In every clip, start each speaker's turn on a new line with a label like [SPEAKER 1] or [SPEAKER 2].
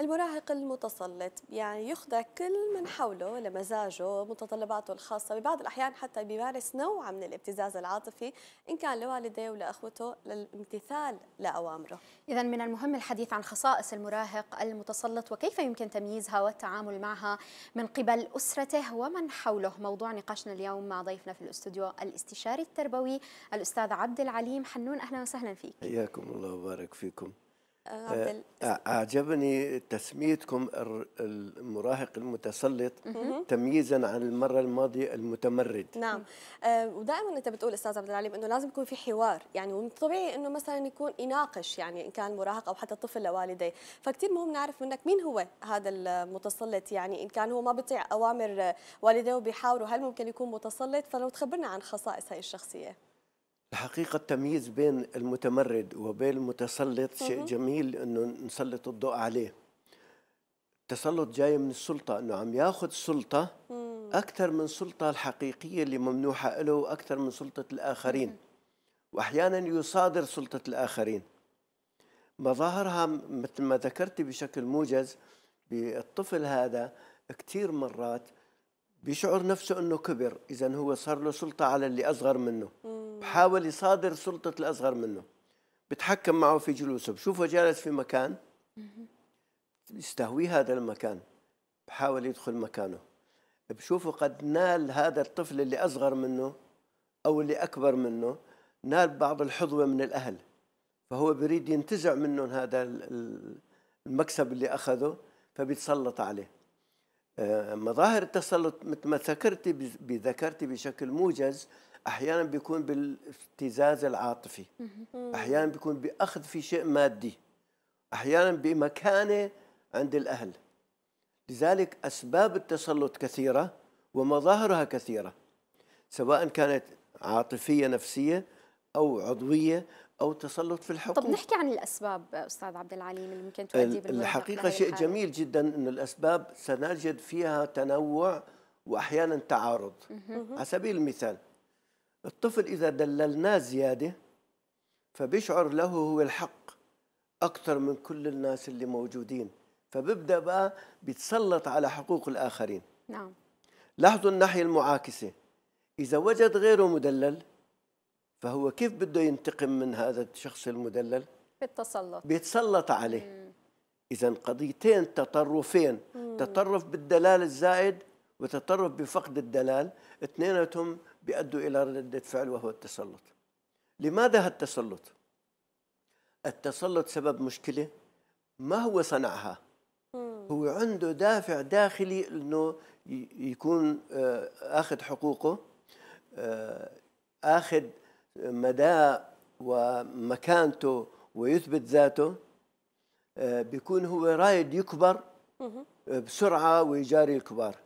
[SPEAKER 1] المراهق المتسلط يعني يخضع كل من حوله لمزاجه متطلباته الخاصة ببعض الأحيان حتى بيمارس نوع من الابتزاز العاطفي إن كان لوالديه ولأخوته للامتثال لأوامره إذا
[SPEAKER 2] من المهم الحديث عن خصائص المراهق المتسلط وكيف يمكن تمييزها والتعامل معها من قبل أسرته ومن حوله موضوع نقاشنا اليوم مع ضيفنا في الاستوديو الاستشاري التربوي الأستاذ عبد العليم حنون أهلا وسهلا فيك
[SPEAKER 3] حياكم الله وبارك فيكم آه، آه، أعجبني تسميتكم المراهق المتسلط تمييزا عن المرة الماضية المتمرد
[SPEAKER 1] نعم أه ودائما أنت بتقول أستاذ عبد العليم أنه لازم يكون في حوار يعني وطبيعي أنه مثلا يكون يناقش يعني إن كان مراهق أو حتى طفل لوالديه فكتير مهم نعرف منك مين هو هذا المتسلط يعني إن كان هو ما بيطيع أوامر والديه وبيحاوروا هل ممكن يكون متسلط فلو تخبرنا عن خصائص هاي الشخصية
[SPEAKER 3] الحقيقة التمييز بين المتمرد وبين المتسلط شيء جميل أنه نسلط الضوء عليه التسلط جاي من السلطة أنه عم ياخذ سلطة أكثر من سلطة الحقيقية اللي ممنوحة له وأكثر من سلطة الآخرين وأحيانا يصادر سلطة الآخرين مظاهرها مثل ما ذكرت بشكل موجز بالطفل هذا كثير مرات بيشعر نفسه أنه كبر إذا هو صار له سلطة على اللي أصغر منه بحاول يصادر سلطة الأصغر منه بتحكم معه في جلوسه بشوفه جالس في مكان يستهوي هذا المكان بحاول يدخل مكانه بشوفه قد نال هذا الطفل اللي أصغر منه أو اللي أكبر منه نال بعض الحظوة من الأهل فهو بريد ينتزع منهم هذا المكسب اللي أخذه فبيتسلط عليه آه، مظاهر التسلط مثل ما ذكرتي ذكرتي بشكل موجز احيانا بيكون بالابتزاز العاطفي احيانا بيكون باخذ في شيء مادي احيانا بمكانه عند الاهل لذلك اسباب التسلط كثيره ومظاهرها كثيره سواء كانت عاطفيه نفسيه او عضويه او تسلط في الحقوق طب نحكي
[SPEAKER 2] عن الاسباب استاذ عبد العليم اللي ممكن تؤدي الحقيقه شيء جميل
[SPEAKER 3] جدا ان الاسباب سنجد فيها تنوع واحيانا تعارض على سبيل المثال الطفل إذا دللناه زيادة فبيشعر له هو الحق أكثر من كل الناس اللي موجودين فبيبدأ بقى بيتسلط على حقوق الآخرين نعم لاحظوا الناحية المعاكسة إذا وجد غيره مدلل فهو كيف بده ينتقم من هذا الشخص المدلل؟
[SPEAKER 2] بالتسلط
[SPEAKER 3] بيتسلط عليه إذا قضيتين تطرفين مم. تطرف بالدلال الزائد وتطرف بفقد الدلال اثنيناتهم بيؤدوا إلى ردة فعل وهو التسلط لماذا هالتسلط التسلط سبب مشكلة ما هو صنعها هو عنده دافع داخلي انه يكون آه، اخذ حقوقه آه، اخذ مدى ومكانته ويثبت ذاته آه، بيكون هو رايد يكبر بسرعه ويجاري الكبار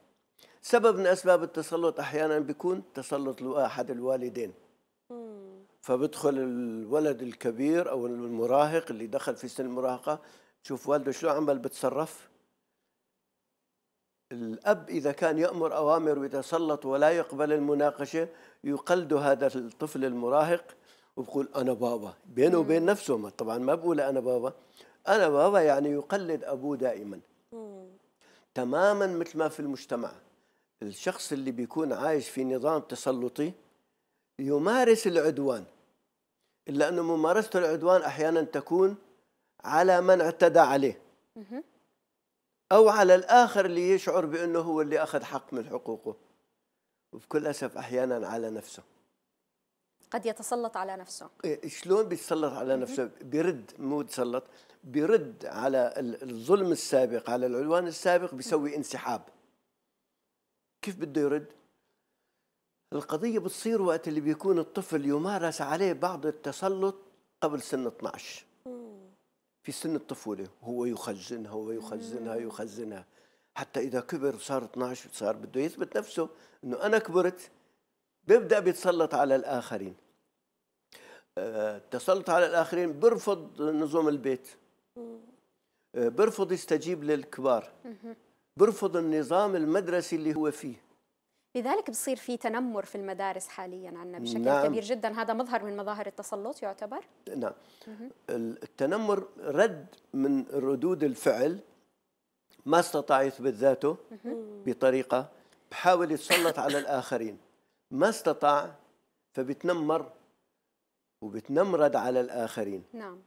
[SPEAKER 3] سبب من اسباب التسلط احيانا بيكون تسلط احد الوالدين فبدخل الولد الكبير او المراهق اللي دخل في سن المراهقه شوف والده شو عمل بتصرف الاب اذا كان يامر اوامر ويتسلط ولا يقبل المناقشه يقلد هذا الطفل المراهق وبقول انا بابا بينه وبين نفسه طبعا ما بقول انا بابا انا بابا يعني يقلد ابوه دائما تماما مثل ما في المجتمع الشخص اللي بيكون عايش في نظام تسلطي يمارس العدوان إلا أنه ممارسة العدوان أحيانا تكون على من اعتدى عليه أو على الآخر اللي يشعر بأنه هو اللي أخذ حق من حقوقه وبكل أسف أحيانا على نفسه
[SPEAKER 2] قد يتسلط على نفسه
[SPEAKER 3] إيه، شلون بيتسلط على نفسه بيرد مو تسلط بيرد على الظلم السابق على العدوان السابق بيسوي انسحاب كيف بده يرد؟ القضية بتصير وقت اللي بيكون الطفل يمارس عليه بعض التسلط قبل سن 12 في سن الطفولة هو يخزنها هو يخزنها يخزنها حتى إذا كبر صار 12 صار بده يثبت نفسه إنه أنا كبرت بيبدأ بيتسلط على الآخرين آه، التسلط على الآخرين بيرفض نظام البيت آه، بيرفض يستجيب للكبار برفض النظام المدرسي اللي هو فيه
[SPEAKER 2] لذلك بصير في تنمر في المدارس حاليا عندنا بشكل نعم. كبير جدا هذا مظهر من مظاهر التسلط يعتبر
[SPEAKER 3] نعم التنمر رد من ردود الفعل ما استطاع يثبت ذاته بطريقه بحاول يتسلط على الاخرين ما استطاع فبتنمر وبتنمرد على الاخرين نعم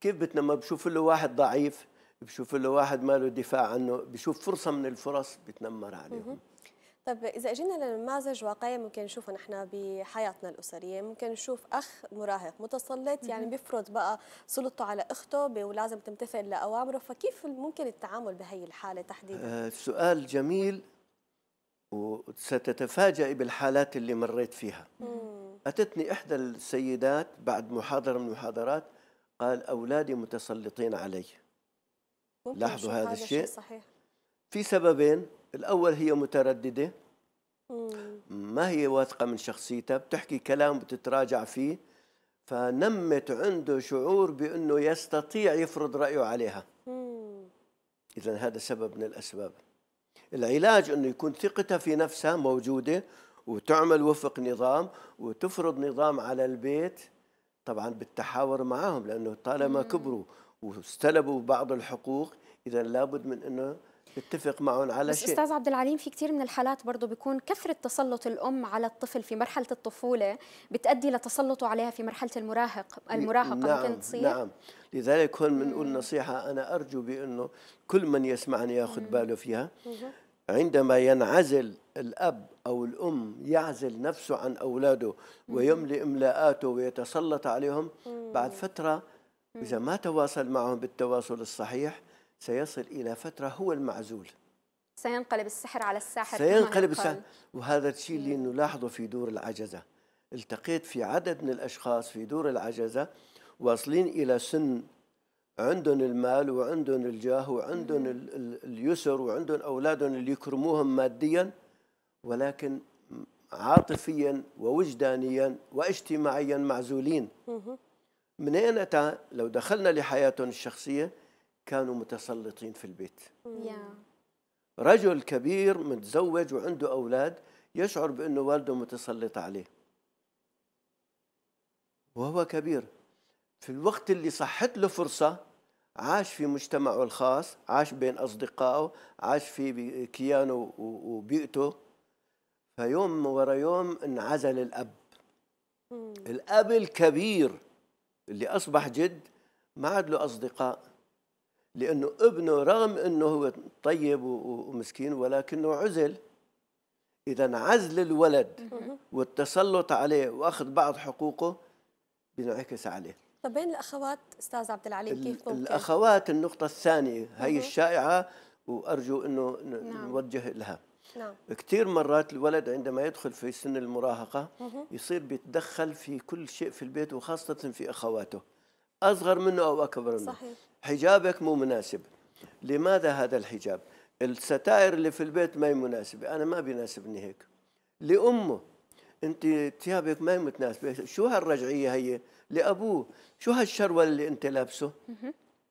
[SPEAKER 3] كيف بتنمر بشوف له واحد ضعيف بشوف له واحد ما له دفاع عنه بشوف فرصه من الفرص بتنمر عليهم
[SPEAKER 1] طيب إذا اجينا لنماذج واقعية ممكن نشوفها نحن بحياتنا الأسرية، ممكن نشوف أخ مراهق متسلط يعني بيفرض بقى سلطته على أخته ولازم تمتثل لأوامره، فكيف ممكن التعامل بهي الحالة تحديدا؟
[SPEAKER 3] آه، سؤال جميل وستتفاجئي بالحالات اللي مريت فيها. أتتني إحدى السيدات بعد محاضرة من المحاضرات قال أولادي متسلطين علي.
[SPEAKER 4] لاحظوا هذا الشيء صحيح
[SPEAKER 3] في سببين الأول هي مترددة مم. ما هي واثقة من شخصيتها بتحكي كلام بتتراجع فيه فنمت عنده شعور بأنه يستطيع يفرض رأيه عليها إذا هذا سبب من الأسباب العلاج أنه يكون ثقتها في نفسها موجودة وتعمل وفق نظام وتفرض نظام على البيت طبعا بالتحاور معهم لأنه طالما مم. كبروا واستلبوا بعض الحقوق اذا لابد من انه نتفق معهم على بس شيء استاذ عبد
[SPEAKER 2] العليم في كثير من الحالات برضه بيكون كثره تسلط الام على الطفل في مرحله الطفوله بتؤدي لتسلطه عليها في مرحله المراهق المراهقه نعم ممكن تصير نعم
[SPEAKER 3] لذلك هون بنقول نصيحه انا ارجو بانه كل من يسمعني ياخذ باله فيها عندما ينعزل الاب او الام يعزل نفسه عن اولاده ويملي املاءاته ويتسلط عليهم بعد فتره إذا ما تواصل معهم بالتواصل الصحيح سيصل إلى فترة هو المعزول
[SPEAKER 2] سينقلب السحر على الساحر سينقلب السحر
[SPEAKER 3] وهذا الشيء اللي نلاحظه في دور العجزة التقيت في عدد من الأشخاص في دور العجزة واصلين إلى سن عندهم المال وعندهم الجاه وعندهم اليسر وعندهم أولادهم اللي يكرموهم ماديا ولكن عاطفيا ووجدانيا واجتماعيا معزولين منين أتى لو دخلنا لحياتهم الشخصية كانوا متسلطين في البيت رجل كبير متزوج وعنده أولاد يشعر بأنه والده متسلط عليه وهو كبير في الوقت اللي صحت له فرصة عاش في مجتمعه الخاص عاش بين أصدقائه عاش في كيانه وبيئته فيوم ورا يوم انعزل الأب mm. الأب الكبير اللي اصبح جد ما عاد له اصدقاء لانه ابنه رغم انه هو طيب ومسكين ولكنه عزل اذا عزل الولد والتسلط عليه واخذ بعض حقوقه بينعكس عليه
[SPEAKER 1] طب بين الاخوات استاذ عبد العلي كيف ممكن؟
[SPEAKER 3] الاخوات النقطه الثانيه هي الشائعه وارجو انه نعم. نوجه لها نعم كثير مرات الولد عندما يدخل في سن المراهقة يصير بيتدخل في كل شيء في البيت وخاصة في أخواته أصغر منه أو أكبر منه صحيح. حجابك مو مناسب لماذا هذا الحجاب الستائر اللي في البيت ما هي مناسبة أنا ما بيناسبني هيك لأمه أنت ثيابك ما هي متناسبة شو هالرجعية هي لأبوه شو هالشروة اللي أنت لابسه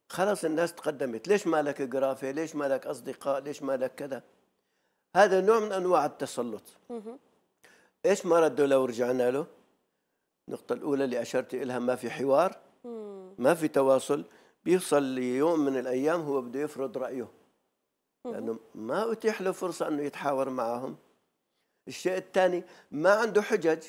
[SPEAKER 3] خلاص الناس تقدمت ليش مالك قرافة ليش مالك أصدقاء ليش مالك كذا هذا نوع من انواع التسلط ايش ما ردوا لو رجعنا له النقطة الأولى اللي أشرت لها ما في حوار ما في تواصل بيوصل ليوم من الأيام هو بده يفرض رأيه لأنه ما أتيح له فرصة أنه يتحاور معهم الشيء الثاني ما عنده حجج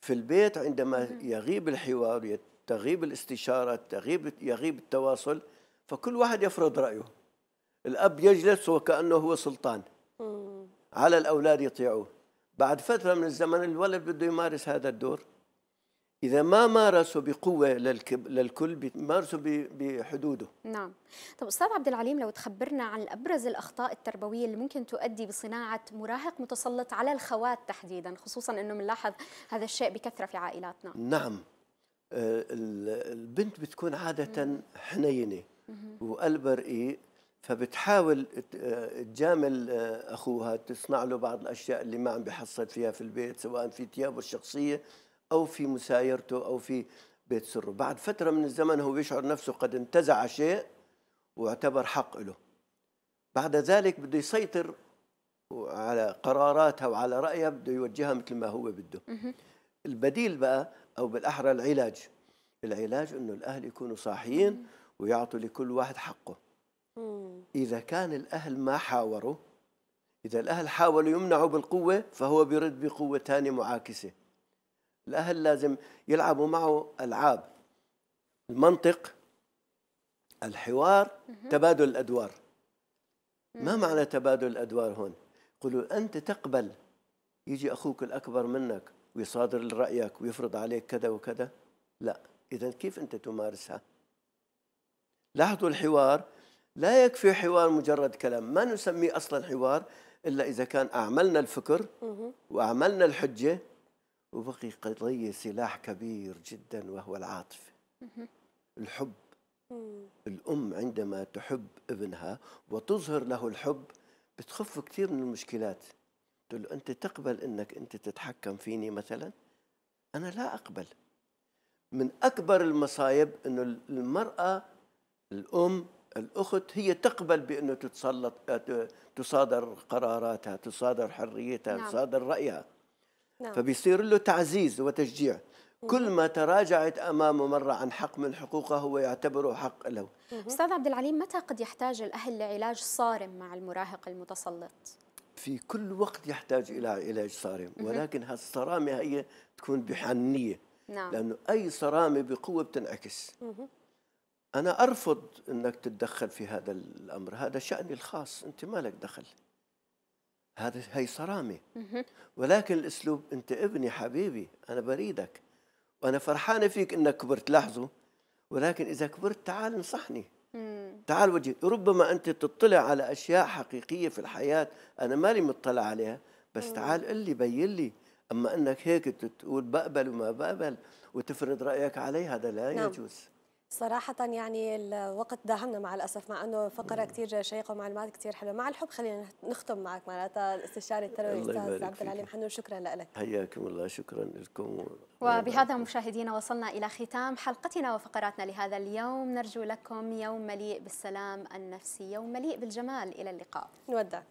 [SPEAKER 3] في البيت عندما يغيب الحوار تغيب الاستشارة تغيب يغيب التواصل فكل واحد يفرض رأيه الأب يجلس وكأنه هو سلطان على الأولاد يطيعوه بعد فترة من الزمن الولد بده يمارس هذا الدور إذا ما مارسوا بقوة للكب للكل بيمارسوا بحدوده
[SPEAKER 2] نعم طب أستاذ عبد العليم لو تخبرنا عن أبرز الأخطاء التربوية اللي ممكن تؤدي بصناعة مراهق متسلط على الخوات تحديدا خصوصا أنه بنلاحظ هذا الشيء بكثرة في عائلاتنا
[SPEAKER 3] نعم آه، البنت بتكون عادة حنينة وقلبها رقيق فبتحاول آه، تجامل آه، اخوها تصنع له بعض الاشياء اللي ما عم بيحصل فيها في البيت سواء في ثيابه الشخصيه او في مسايرته او في بيت سره بعد فتره من الزمن هو بيشعر نفسه قد انتزع شيء واعتبر حق له بعد ذلك بده يسيطر على قراراتها وعلى رايها بده يوجهها مثل ما هو بده البديل بقى او بالاحرى العلاج العلاج انه الاهل يكونوا صاحيين ويعطوا لكل واحد حقه إذا كان الأهل ما حاوروا إذا الأهل حاولوا يمنعوا بالقوة فهو بيرد بقوة ثانية معاكسة الأهل لازم يلعبوا معه ألعاب المنطق الحوار تبادل الأدوار ما معنى تبادل الأدوار هون قلوا أنت تقبل يجي أخوك الأكبر منك ويصادر رأيك ويفرض عليك كذا وكذا لا إذا كيف أنت تمارسها لاحظوا الحوار لا يكفي حوار مجرد كلام ما نسميه أصلا حوار إلا إذا كان أعملنا الفكر وأعملنا الحجة وبقي قضية سلاح كبير جدا وهو العاطفة الحب الأم عندما تحب ابنها وتظهر له الحب بتخف كثير من المشكلات تقول له أنت تقبل أنك أنت تتحكم فيني مثلا أنا لا أقبل من أكبر المصايب أنه المرأة الأم الأخت هي تقبل بأنه تتسلط آه، تصادر قراراتها تصادر حريتها نعم. تصادر رأيها نعم. فبيصير له تعزيز وتشجيع كل ما تراجعت امامه مره عن حق من حقوقه هو يعتبره حق له.
[SPEAKER 2] استاذ عبد العليم متى قد يحتاج الاهل لعلاج صارم مع المراهق المتسلط؟
[SPEAKER 3] في كل وقت يحتاج الى علاج صارم ولكن هالصرامه هي تكون بحنيه نعم لانه اي صرامه بقوه بتنعكس. أنا أرفض أنك تتدخل في هذا الأمر هذا شأني الخاص أنت ما لك دخل هذا هي صرامة ولكن الأسلوب أنت ابني حبيبي أنا بريدك وأنا فرحانة فيك أنك كبرت لاحظوا ولكن إذا كبرت تعال انصحني تعال وجه ربما أنت تطلع على أشياء حقيقية في الحياة أنا مالي مطلع عليها بس تعال قل لي بين لي أما أنك هيك تقول بقبل وما بقبل وتفرض رأيك علي هذا لا نعم. يجوز
[SPEAKER 1] صراحة يعني الوقت داهمنا مع الأسف مع أنه فقرة كثير شيقة ومعلومات كثير حلوة مع الحب خلينا نختم معك معناتها الاستشاري التربوي الأستاذ عبد العليم حنون شكرا لك
[SPEAKER 3] حياكم الله شكرا لكم
[SPEAKER 2] وبهذا مشاهدينا وصلنا إلى ختام حلقتنا وفقراتنا لهذا اليوم نرجو لكم يوم مليء بالسلام النفسي يوم مليء بالجمال إلى اللقاء نودعكم